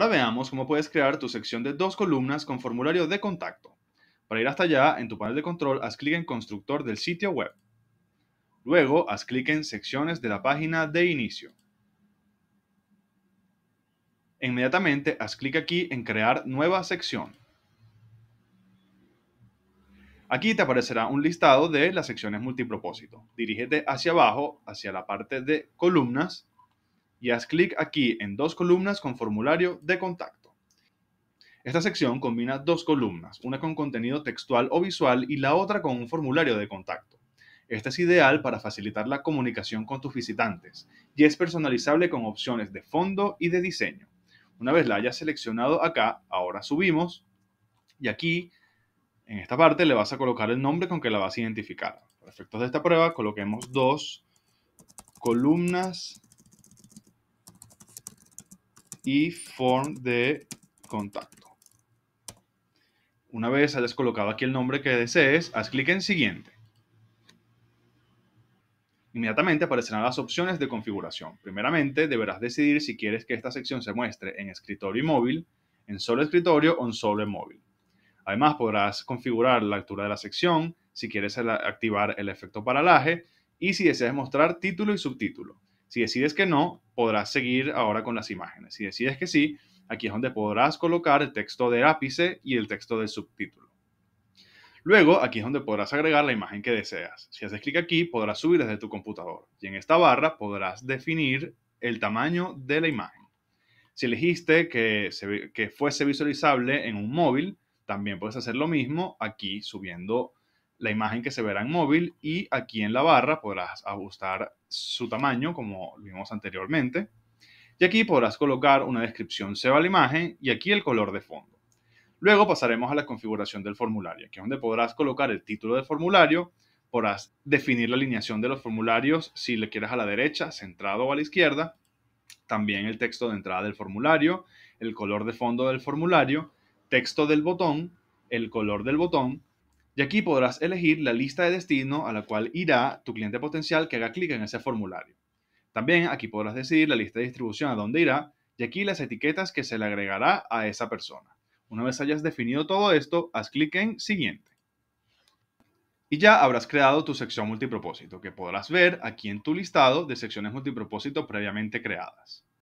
Ahora veamos cómo puedes crear tu sección de dos columnas con formulario de contacto. Para ir hasta allá, en tu panel de control, haz clic en Constructor del sitio web. Luego, haz clic en Secciones de la página de inicio. Inmediatamente, haz clic aquí en Crear nueva sección. Aquí te aparecerá un listado de las secciones multipropósito. Dirígete hacia abajo, hacia la parte de columnas, y haz clic aquí en dos columnas con formulario de contacto. Esta sección combina dos columnas, una con contenido textual o visual y la otra con un formulario de contacto. Esta es ideal para facilitar la comunicación con tus visitantes y es personalizable con opciones de fondo y de diseño. Una vez la hayas seleccionado acá, ahora subimos y aquí, en esta parte, le vas a colocar el nombre con que la vas a identificar. Para efectos de esta prueba, coloquemos dos columnas y form de contacto. Una vez hayas colocado aquí el nombre que desees, haz clic en Siguiente. Inmediatamente aparecerán las opciones de configuración. Primeramente, deberás decidir si quieres que esta sección se muestre en escritorio y móvil, en solo escritorio o en solo móvil. Además, podrás configurar la altura de la sección, si quieres activar el efecto paralaje y si deseas mostrar título y subtítulo. Si decides que no, podrás seguir ahora con las imágenes. Si decides que sí, aquí es donde podrás colocar el texto de ápice y el texto del subtítulo. Luego, aquí es donde podrás agregar la imagen que deseas. Si haces clic aquí, podrás subir desde tu computador. Y en esta barra podrás definir el tamaño de la imagen. Si elegiste que, que fuese visualizable en un móvil, también puedes hacer lo mismo aquí subiendo la imagen que se verá en móvil y aquí en la barra podrás ajustar su tamaño como vimos anteriormente. Y aquí podrás colocar una descripción se va la imagen y aquí el color de fondo. Luego pasaremos a la configuración del formulario, que es donde podrás colocar el título del formulario, podrás definir la alineación de los formularios si le quieres a la derecha, centrado o a la izquierda, también el texto de entrada del formulario, el color de fondo del formulario, texto del botón, el color del botón, y aquí podrás elegir la lista de destino a la cual irá tu cliente potencial que haga clic en ese formulario. También aquí podrás decidir la lista de distribución a dónde irá y aquí las etiquetas que se le agregará a esa persona. Una vez hayas definido todo esto, haz clic en Siguiente. Y ya habrás creado tu sección multipropósito, que podrás ver aquí en tu listado de secciones multipropósito previamente creadas.